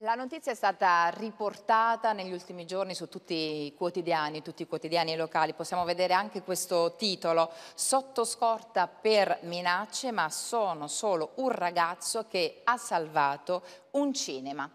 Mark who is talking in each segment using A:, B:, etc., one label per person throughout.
A: La notizia è stata riportata negli ultimi giorni su tutti i quotidiani, tutti i quotidiani locali. Possiamo vedere anche questo titolo, sotto scorta per minacce, ma sono solo un ragazzo che ha salvato un cinema.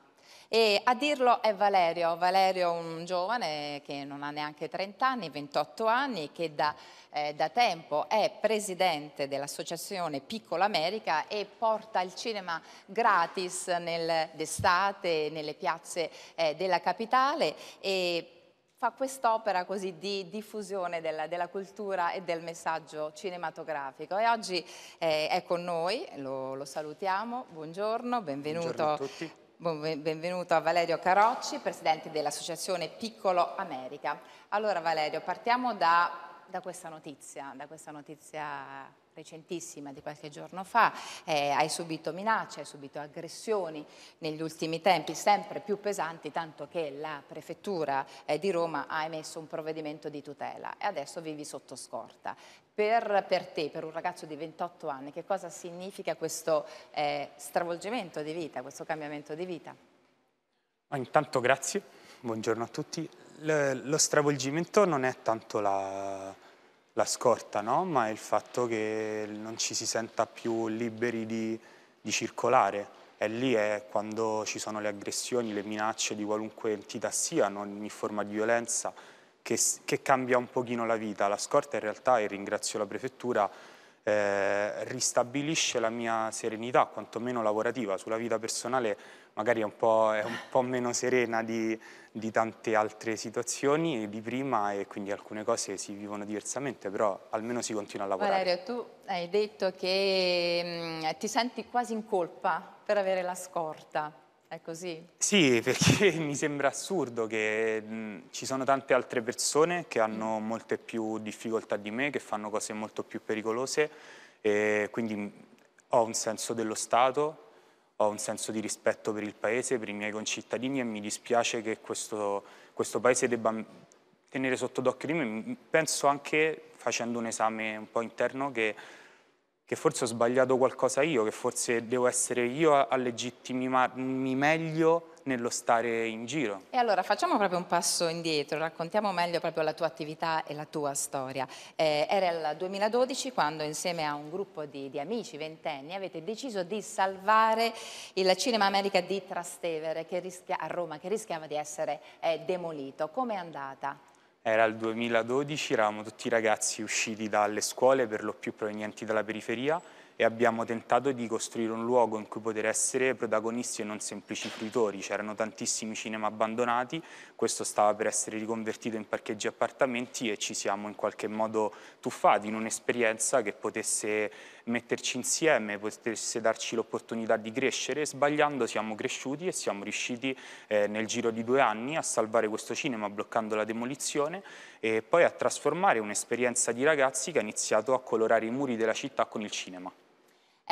A: E a dirlo è Valerio, Valerio è un giovane che non ha neanche 30 anni, 28 anni, che da, eh, da tempo è presidente dell'associazione Piccola America e porta il cinema gratis d'estate nelle piazze eh, della capitale e fa quest'opera così di diffusione della, della, cultura e del messaggio cinematografico e oggi eh, è con noi, lo, lo salutiamo, buongiorno, benvenuto buongiorno Benvenuto a Valerio Carocci, presidente dell'associazione Piccolo America. Allora Valerio, partiamo da, da, questa notizia, da questa notizia recentissima di qualche giorno fa, eh, hai subito minacce, hai subito aggressioni negli ultimi tempi sempre più pesanti, tanto che la prefettura eh, di Roma ha emesso un provvedimento di tutela e adesso vivi sotto scorta. Per, per te, per un ragazzo di 28 anni, che cosa significa questo eh, stravolgimento di vita, questo cambiamento di vita?
B: Ma intanto grazie, buongiorno a tutti. Le, lo stravolgimento non è tanto la la scorta, no? ma è il fatto che non ci si senta più liberi di, di circolare. E lì è quando ci sono le aggressioni, le minacce di qualunque entità siano, ogni forma di violenza, che, che, cambia un pochino la vita. La scorta in realtà, e ringrazio la prefettura, eh, ristabilisce la mia serenità, quantomeno lavorativa. Sulla vita personale magari è un po', è un po meno serena di, di, tante altre situazioni di prima e quindi alcune cose si vivono diversamente, però almeno si continua a lavorare. Valerio,
A: tu hai detto che mh, mm, ti senti quasi in colpa per avere la scorta. È così?
B: Sì, perché mi sembra assurdo che mh, mm, ci sono tante altre persone che hanno mm. molte più difficoltà di me, che fanno cose molto più pericolose, e quindi ho un senso dello Stato ho un senso di rispetto per il Paese, per i miei concittadini e mi dispiace che questo, questo Paese debba tenere sotto d'occhio di me. Penso anche, facendo un esame un po' interno, che, che forse ho sbagliato qualcosa io, che forse devo essere io a, a legittimarmi meglio nello stare in giro.
A: E allora facciamo proprio un passo indietro, raccontiamo meglio proprio la tua attività e la tua storia. Eh, era il 2012 quando insieme a un gruppo di, di amici ventenni avete deciso di salvare il Cinema America di Trastevere rischia, a Roma che rischiava di essere eh, demolito. è andata?
B: Era il 2012, eravamo tutti ragazzi usciti dalle scuole, per lo più provenienti dalla periferia, e abbiamo tentato di costruire un luogo in cui poter essere protagonisti e non semplici fruitori. C'erano tantissimi cinema abbandonati, questo stava per essere riconvertito in parcheggi e appartamenti e ci siamo in qualche modo tuffati in un'esperienza che potesse metterci insieme, potesse darci l'opportunità di crescere. Sbagliando siamo cresciuti e siamo riusciti eh, nel giro di due anni a salvare questo cinema bloccando la demolizione e poi a trasformare un'esperienza di ragazzi che ha iniziato a colorare i muri della città con il cinema.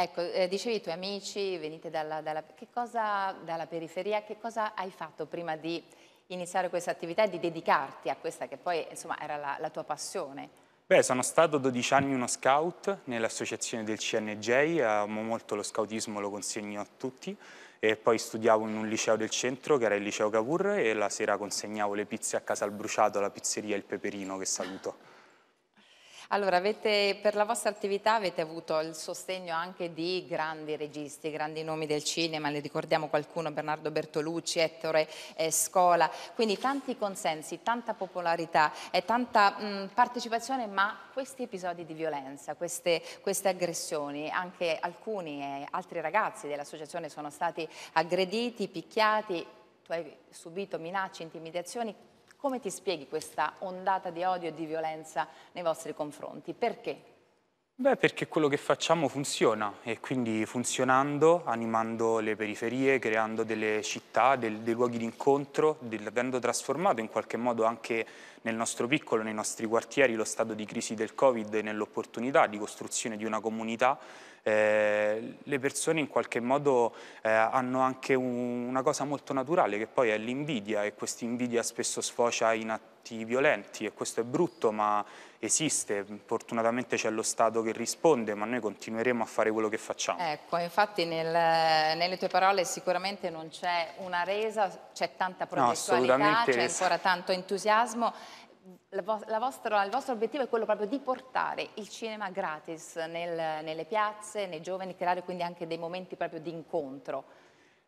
A: Ecco, eh, dicevi i tuoi amici, venite dalla, dalla, cosa, dalla, periferia, che cosa hai fatto prima di iniziare questa attività e di dedicarti a questa che poi insomma, era la, la tua passione?
B: Beh, sono stato 12 anni uno scout nell'associazione del CNJ, amo eh, molto lo scoutismo, lo consegno a tutti e poi studiavo in un liceo del centro che era il liceo Cavour e la sera consegnavo le pizze a casa al bruciato alla pizzeria Il Peperino che saluto.
A: Allora, avete, per la vostra attività avete avuto il sostegno anche di grandi registi, grandi nomi del cinema, ne ricordiamo qualcuno, Bernardo Bertolucci, Ettore eh, Scola, quindi tanti consensi, tanta popolarità e tanta mh, mm, partecipazione, ma questi episodi di violenza, queste, queste aggressioni, anche alcuni eh, altri ragazzi dell'associazione sono stati aggrediti, picchiati, tu hai subito minacce, intimidazioni, come ti spieghi questa ondata di odio e di violenza nei vostri confronti? Perché?
B: Beh, perché quello che facciamo funziona e quindi funzionando, animando le periferie, creando delle città, del, dei luoghi d'incontro, avendo trasformato in qualche modo anche nel nostro piccolo, nei nostri quartieri, lo stato di crisi del Covid nell'opportunità di costruzione di una comunità eh, le persone in qualche modo eh, hanno anche un, una cosa molto naturale che poi è l'invidia e questa invidia spesso sfocia in atti violenti e questo è brutto ma esiste, fortunatamente c'è lo Stato che risponde ma noi continueremo a fare quello che facciamo.
A: Ecco, infatti nel, nelle tue parole sicuramente non c'è una resa, c'è tanta progettualità, no, c'è ancora tanto entusiasmo la vo il vostro obiettivo è quello proprio di portare il cinema gratis nel, nelle piazze, nei giovani, creare quindi anche dei momenti proprio di incontro.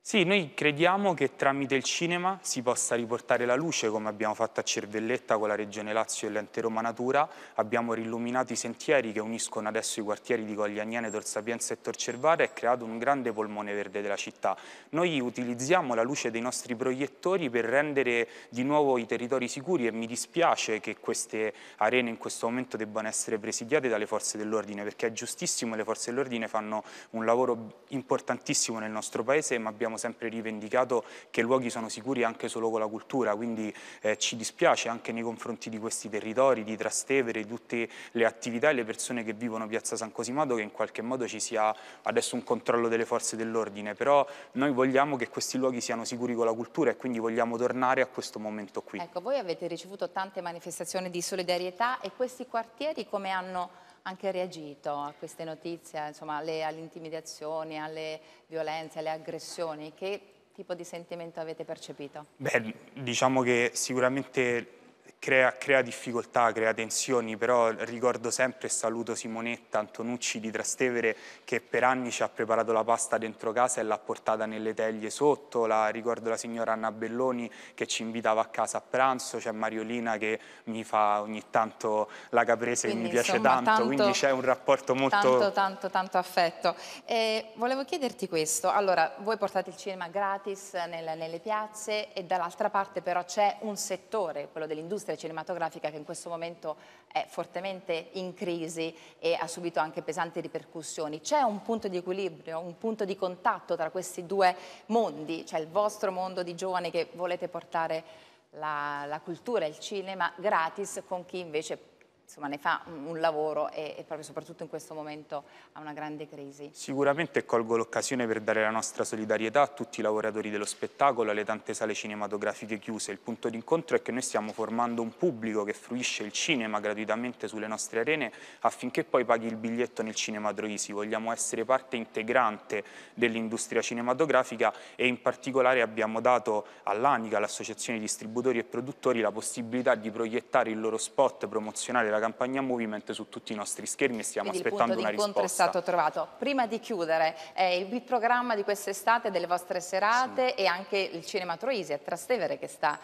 B: Sì, noi crediamo che tramite il cinema si possa riportare la luce, come abbiamo fatto a Cervelletta con la Regione Lazio e l'ente Roma Natura, abbiamo rilluminato i sentieri che uniscono adesso i quartieri di Cogliagnane, Tor Sapienza e Tor Cervara e creato un grande polmone verde della città. Noi utilizziamo la luce dei nostri proiettori per rendere di nuovo i territori sicuri e mi dispiace che queste arene in questo momento debbano essere presidiate dalle forze dell'ordine, perché è giustissimo, le forze dell'ordine fanno un lavoro importantissimo nel nostro paese, ma abbiamo abbiamo sempre rivendicato che i luoghi sono sicuri anche solo con la cultura, quindi eh, ci dispiace anche nei confronti di questi territori, di Trastevere, di tutte le attività e le persone che vivono Piazza San Cosimato che in qualche modo ci sia adesso un controllo delle forze dell'ordine, però noi vogliamo che questi luoghi siano sicuri con la cultura e quindi vogliamo tornare a questo momento qui. Ecco,
A: voi avete ricevuto tante manifestazioni di solidarietà e questi quartieri come hanno anche reagito a queste notizie, insomma, alle, alle intimidazioni, alle violenze, alle aggressioni? Che tipo di sentimento avete percepito?
B: Beh, diciamo che sicuramente Crea, crea, difficoltà, crea tensioni, però ricordo sempre e saluto Simonetta Antonucci di Trastevere che per anni ci ha preparato la pasta dentro casa e l'ha portata nelle teglie sotto, la, ricordo la signora Anna Belloni che ci invitava a casa a pranzo, c'è Mariolina che mi fa ogni tanto la caprese quindi, che mi piace insomma, tanto, tanto, quindi c'è un rapporto molto... Tanto,
A: tanto, tanto affetto. Eh, volevo chiederti questo, allora voi portate il cinema gratis nel, nelle piazze e dall'altra parte però c'è un settore, quello dell'industria, industria cinematografica che in questo momento è fortemente in crisi e ha subito anche pesanti ripercussioni. C'è un punto di equilibrio, un punto di contatto tra questi due mondi, cioè il vostro mondo di giovani che volete portare la, la cultura, il cinema gratis con chi invece insomma, ne fa un lavoro e, e, proprio soprattutto in questo momento ha una grande crisi.
B: Sicuramente colgo l'occasione per dare la nostra solidarietà a tutti i lavoratori dello spettacolo, alle tante sale cinematografiche chiuse. Il punto d'incontro è che noi stiamo formando un pubblico che fruisce il cinema gratuitamente sulle nostre arene affinché poi paghi il biglietto nel cinema Troisi. Vogliamo essere parte integrante dell'industria cinematografica e in particolare abbiamo dato all'ANICA, l'associazione distributori e produttori, la possibilità di proiettare il loro spot promozionale la campagna Movement su tutti i nostri schermi e stiamo Quindi aspettando una risposta. il punto è stato
A: trovato. Prima di chiudere, eh, il programma di quest'estate, delle vostre serate sì. e anche il Cinema Troisi a Trastevere che sta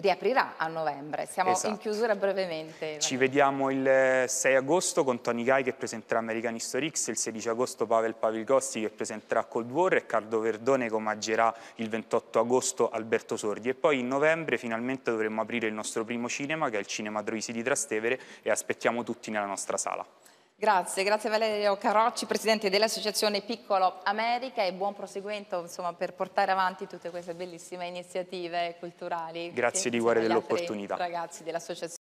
A: riaprirà a novembre. Siamo esatto. in chiusura brevemente. Ci
B: vediamo il 6 eh, agosto con Tony Guy che presenterà American History X, il 16 agosto Pavel Pavilgosti che presenterà Cold War e Cardo Verdone che omaggerà il 28 agosto Alberto Sordi e poi in novembre finalmente dovremo aprire il nostro primo cinema che è il Cinema Troisi di Trastevere e aspettiamo tutti nella nostra sala.
A: Grazie, grazie Valerio Carocci, presidente dell'Associazione Piccolo America e buon proseguimento insomma, per portare avanti tutte queste bellissime iniziative culturali. Grazie di cuore dell'opportunità. Ragazzi dell'Associazione.